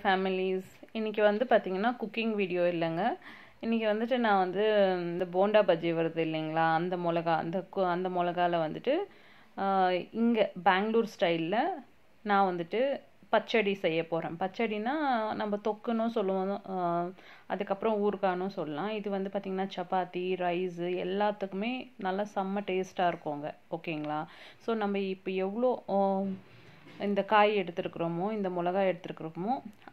families இன்றைக்கி வந்து பார்த்திங்கன்னா குக்கிங் வீடியோ இல்லைங்க இன்றைக்கி வந்துட்டு நான் வந்து இந்த போண்டா பஜ்ஜி வருது இல்லைங்களா அந்த மிளகா அந்த அந்த மிளகாவில் வந்துட்டு இங்கே பெங்களூர் ஸ்டைலில் நான் வந்துட்டு பச்சடி செய்ய போகிறேன் பச்சடினா நம்ம தொக்குன்னும் சொல்லுவோம் அதுக்கப்புறம் ஊறுகானும் சொல்லலாம் இது வந்து பார்த்திங்கன்னா சப்பாத்தி ரைஸு எல்லாத்துக்குமே நல்லா செம்ம டேஸ்ட்டாக இருக்குங்க ஓகேங்களா ஸோ நம்ம இப்போ எவ்வளோ இந்த காய் எடுத்துருக்குறோமோ இந்த மிளகாய் எடுத்துருக்குறோமோ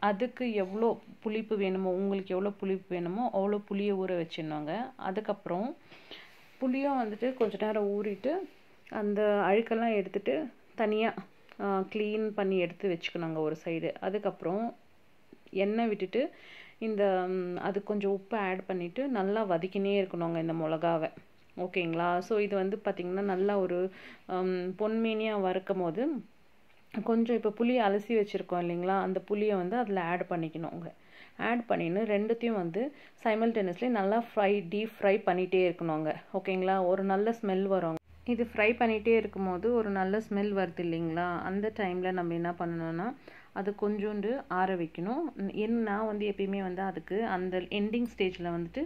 அதுக்கு எவ்வளோ புளிப்பு வேணுமோ உங்களுக்கு எவ்வளோ புளிப்பு வேணுமோ அவ்வளோ புளியை ஊற வச்சிடணுங்க அதுக்கப்புறம் புளியை வந்துட்டு கொஞ்ச நேரம் ஊறிட்டு அந்த அழுக்கெல்லாம் எடுத்துட்டு தனியாக க்ளீன் பண்ணி எடுத்து வச்சுக்கணுங்க ஒரு சைடு அதுக்கப்புறம் எண்ணெய் விட்டுட்டு இந்த அது கொஞ்சம் உப்பு ஆட் பண்ணிவிட்டு நல்லா வதக்கினே இருக்கணுங்க இந்த மிளகாவை ஓகேங்களா ஸோ இது வந்து பார்த்திங்கன்னா நல்லா ஒரு பொன்மேனியாக வறுக்கும் போது கொஞ்சம் இப்போ புளியை அலசி வச்சுருக்கோம் இல்லைங்களா அந்த புளியை வந்து அதில் ஆட் பண்ணிக்கணும் உங்கள் ஆட் பண்ணின்னு ரெண்டுத்தையும் வந்து சைமல்டேனியஸ்லி நல்லா ஃப்ரை டீப் ஃப்ரை பண்ணிகிட்டே இருக்கணுங்க ஓகேங்களா ஒரு நல்ல ஸ்மெல் வரும் இது ஃப்ரை பண்ணிகிட்டே இருக்கும்போது ஒரு நல்ல ஸ்மெல் வருது இல்லைங்களா அந்த டைமில் நம்ம என்ன பண்ணணும்னா அது கொஞ்சோண்டு ஆற வைக்கணும் என் நான் வந்து எப்பயுமே வந்து அதுக்கு அந்த எண்டிங் ஸ்டேஜில் வந்துட்டு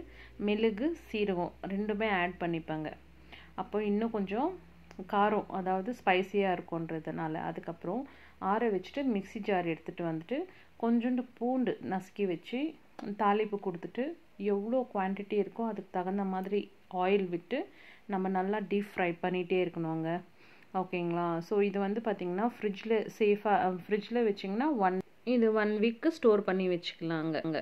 மெழுகு சீரகம் ரெண்டுமே ஆட் பண்ணிப்பேங்க அப்போ இன்னும் கொஞ்சம் காரம் அதாவது ஸ்பைசியாக இருக்குன்றதுனால அதுக்கப்புறம் ஆற வச்சுட்டு மிக்சி ஜார் எடுத்துகிட்டு வந்துட்டு கொஞ்சோண்டு பூண்டு நசுக்கி வச்சு தாளிப்பு கொடுத்துட்டு எவ்வளோ குவான்டிட்டி இருக்கோ அதுக்கு தகுந்த மாதிரி ஆயில் விட்டு நம்ம நல்லா டீப் ஃப்ரை பண்ணிகிட்டே இருக்கணுங்க ஓகேங்களா ஸோ இது வந்து பார்த்திங்கன்னா ஃப்ரிட்ஜில் சேஃபாக ஃப்ரிட்ஜில் வச்சிங்கன்னா ஒன் இது ஒன் வீக்கு ஸ்டோர் பண்ணி வச்சுக்கலாங்க